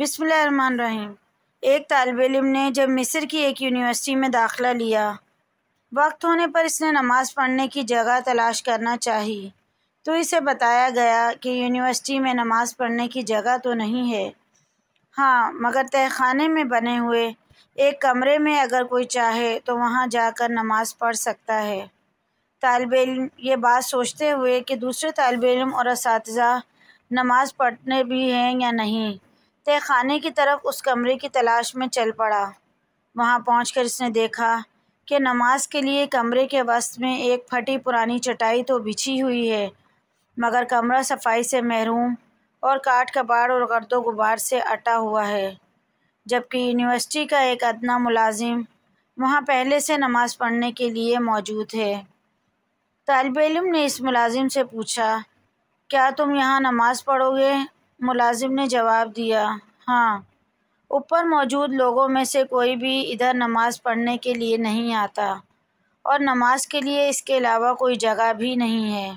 रहीम एक तालब इम ने जब मिस्र की एक यूनिवर्सिटी में दाखला लिया वक्त होने पर इसने नमाज़ पढ़ने की जगह तलाश करना चाहिए तो इसे बताया गया कि यूनिवर्सिटी में नमाज़ पढ़ने की जगह तो नहीं है हाँ मगर तहखाने में बने हुए एक कमरे में अगर कोई चाहे तो वहाँ जाकर नमाज़ पढ़ सकता है तालब इम ये बात सोचते हुए कि दूसरे तालब इम और इस नमाज़ पढ़ने भी हैं या नहीं तय खाने की तरफ उस कमरे की तलाश में चल पड़ा वहाँ पहुँच इसने देखा कि नमाज के लिए कमरे के वस्त में एक फटी पुरानी चटाई तो बिछी हुई है मगर कमरा सफाई से महरूम और काट कबाड़ और गर्दो गुबार से अटा हुआ है जबकि यूनिवर्सिटी का एक अदना मुलाजिम वहाँ पहले से नमाज़ पढ़ने के लिए मौजूद है तलब इलम ने इस मुलाजिम से पूछा क्या तुम यहाँ नमाज़ पढ़ोगे मुलाजिम ने जवाब दिया हाँ ऊपर मौजूद लोगों में से कोई भी इधर नमाज़ पढ़ने के लिए नहीं आता और नमाज के लिए इसके अलावा कोई जगह भी नहीं है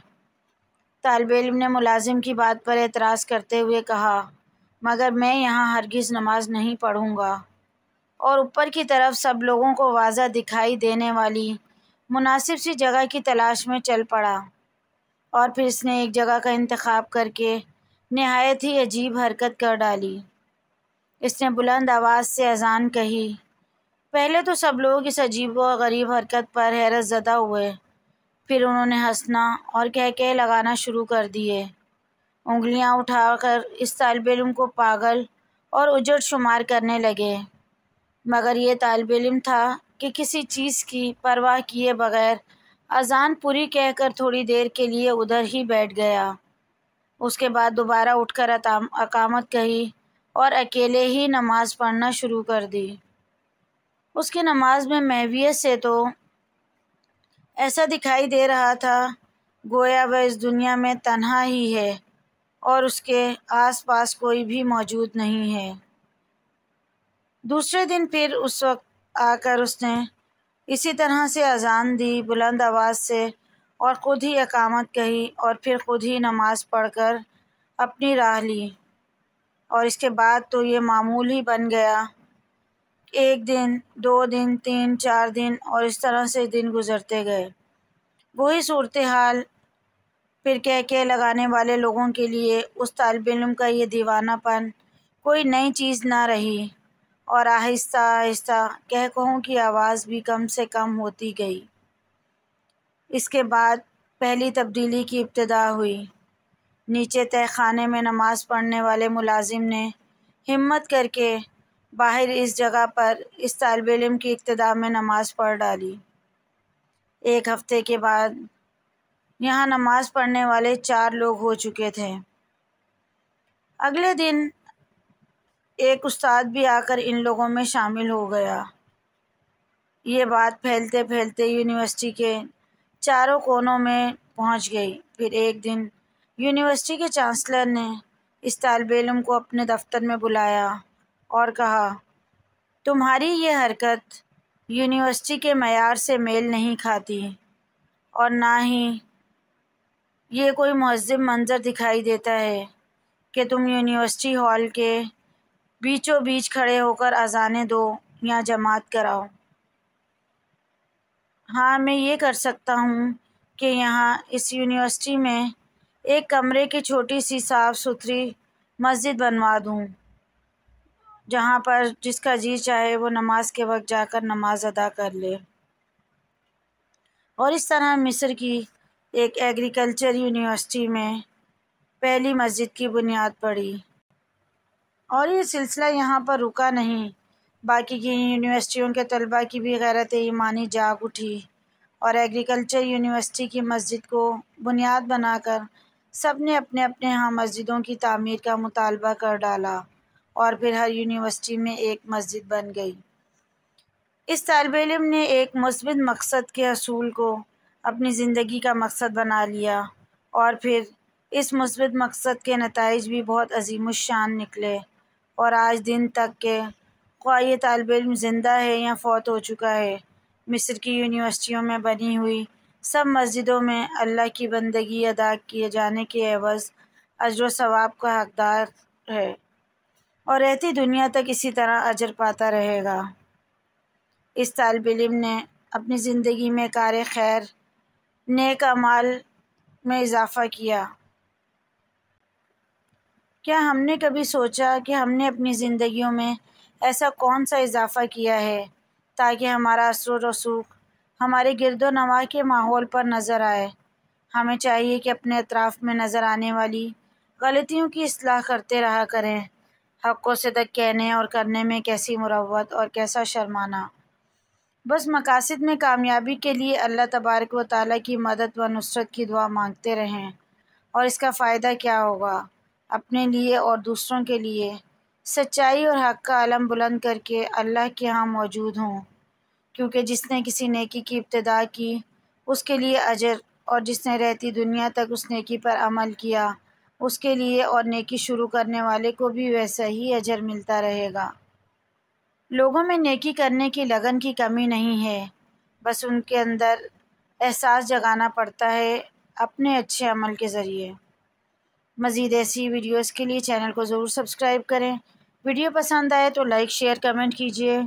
तालब इम ने मुलाजिम की बात पर एतराज़ करते हुए कहा मगर मैं यहाँ हरगिज़ नमाज नहीं पढ़ूँगा और ऊपर की तरफ सब लोगों को वाजा दिखाई देने वाली मुनासिब सी जगह की तलाश में चल पड़ा और फिर इसने एक जगह का इंतखब करके नहायत ही अजीब हरकत कर डाली इसने बुलंद आवाज़ से अजान कही पहले तो सब लोग इस अजीब व गरीब हरकत पर हैरत ज़दा हुए फिर उन्होंने हंसना और कह के लगाना शुरू कर दिए उंगलियां उठाकर इस तालब इम को पागल और उजड़ शुमार करने लगे मगर ये तालब इम था कि किसी चीज़ की परवाह किए बगैर अजान पूरी कहकर थोड़ी देर के लिए उधर ही बैठ गया उसके बाद दोबारा उठकर अकामत कही और अकेले ही नमाज पढ़ना शुरू कर दी उसकी नमाज में महवियत से तो ऐसा दिखाई दे रहा था गोया वह इस दुनिया में तन्हा ही है और उसके आसपास कोई भी मौजूद नहीं है दूसरे दिन फिर उस वक्त आकर उसने इसी तरह से अजान दी बुलंद आवाज़ से और ख़ुद ही अकामत कही और फिर ख़ुद ही नमाज़ पढ़कर अपनी राह ली और इसके बाद तो ये मामूल ही बन गया एक दिन दो दिन तीन चार दिन और इस तरह से दिन गुजरते गए वही सूरत हाल फिर कह के लगाने वाले लोगों के लिए उस तलब इम का ये दीवानापन कोई नई चीज़ ना रही और आहिस्ता आहिस्ता कह कहूँ की आवाज़ भी कम से कम होती गई इसके बाद पहली तब्दीली की इब्तदा हुई नीचे तय खाने में नमाज़ पढ़ने वाले मुलाजिम ने हिम्मत करके बाहर इस जगह पर इस तलब इम की इब्तदा में नमाज़ पढ़ डाली एक हफ़्ते के बाद यहाँ नमाज़ पढ़ने वाले चार लोग हो चुके थे अगले दिन एक उस्ताद भी आकर इन लोगों में शामिल हो गया ये बात फैलते फैलते यूनिवर्सिटी के चारों कोनों में पहुंच गई फिर एक दिन यूनिवर्सिटी के चांसलर ने इस तलब इम को अपने दफ्तर में बुलाया और कहा तुम्हारी ये हरकत यूनिवर्सिटी के मैार से मेल नहीं खाती और ना ही ये कोई महजब मंज़र दिखाई देता है कि तुम यूनिवर्सिटी हॉल के बीचों बीच खड़े होकर अजाने दो या जमात कराओ हाँ मैं ये कर सकता हूँ कि यहाँ इस यूनिवर्सिटी में एक कमरे की छोटी सी साफ़ सुथरी मस्जिद बनवा दूँ जहाँ पर जिसका जी चाहे वो नमाज के वक्त जाकर नमाज अदा कर ले और इस तरह मिस्र की एक एग्रीकल्चर यूनिवर्सिटी में पहली मस्जिद की बुनियाद पड़ी और ये सिलसिला यहाँ पर रुका नहीं बाकी की यूनिवर्सिटियों के तलबा की भी गैरत ईमानी जाग उठी और एग्रीकल्चर यूनिवर्सिटी की मस्जिद को बुनियाद बनाकर सब ने अपने अपने यहाँ मस्जिदों की तमीर का मुतालबा कर डाला और फिर हर यूनिवर्सिटी में एक मस्जिद बन गई इस तलब इम ने एक मस्बित मकसद के असूल को अपनी ज़िंदगी का मकसद बना लिया और फिर इस मस्बित मकसद के नतज भी बहुत अजीम शान निकले और आज दिन तक के ख्वा तलब इम ज़िंदा है या फौत हो चुका है मिस्र की यूनिवर्सिटियों में बनी हुई सब मस्जिदों में अल्लाह की बंदगी अदा किए जाने के अवज़ अजर सवाब का हकदार है और रहती दुनिया तक इसी तरह अजर पाता रहेगा इस तलब इम ने अपनी ज़िंदगी में कार खैर नेक अमाल में इजाफ़ा किया क्या हमने कभी सोचा कि हमने अपनी ज़िंदगियों में ऐसा कौन सा इजाफ़ा किया है ताकि हमारा असर रसूख हमारे गिरदो नवा के माहौल पर नज़र आए हमें चाहिए कि अपने अतराफ़ में नज़र आने वाली गलतियों की असलाह करते रहा करें हकों से तक कहने और करने में कैसी मुरवत और कैसा शर्माना बस मकासद में कामयाबी के लिए अल्लाह तबारक व ताली की मदद व नुसरत की दुआ मांगते रहें और इसका फ़ायदा क्या होगा अपने लिए और दूसरों के लिए सच्चाई और हक़ का आलम बुलंद करके अल्लाह के यहाँ मौजूद हों क्योंकि जिसने किसी नेकी की इब्तदा की उसके लिए अजर और जिसने रहती दुनिया तक उस नेकी पर अमल किया उसके लिए और नेकी शुरू करने वाले को भी वैसा ही अजर मिलता रहेगा लोगों में नेकी करने की लगन की कमी नहीं है बस उनके अंदर एहसास जगाना पड़ता है अपने अच्छे अमल के ज़रिए मज़ीद ऐसी वीडियोज़ के लिए चैनल को ज़रूर सब्सक्राइब करें वीडियो पसंद आए तो लाइक शेयर कमेंट कीजिए